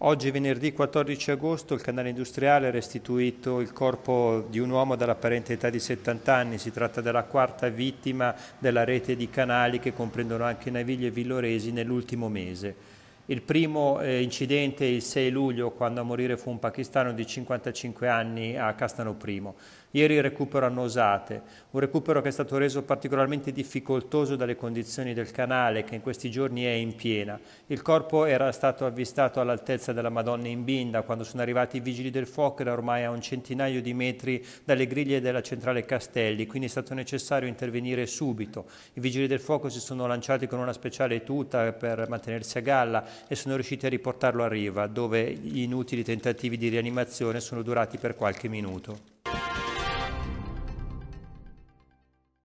Oggi venerdì 14 agosto il canale industriale ha restituito il corpo di un uomo dall'apparente età di 70 anni, si tratta della quarta vittima della rete di canali che comprendono anche Naviglia e Villoresi nell'ultimo mese. Il primo eh, incidente il 6 luglio quando a morire fu un pakistano di 55 anni a Castano I. Ieri il recupero a Nosate, un recupero che è stato reso particolarmente difficoltoso dalle condizioni del canale che in questi giorni è in piena. Il corpo era stato avvistato all'altezza della Madonna in Binda quando sono arrivati i vigili del fuoco era ormai a un centinaio di metri dalle griglie della centrale Castelli, quindi è stato necessario intervenire subito. I vigili del fuoco si sono lanciati con una speciale tuta per mantenersi a galla e sono riusciti a riportarlo a riva, dove gli inutili tentativi di rianimazione sono durati per qualche minuto.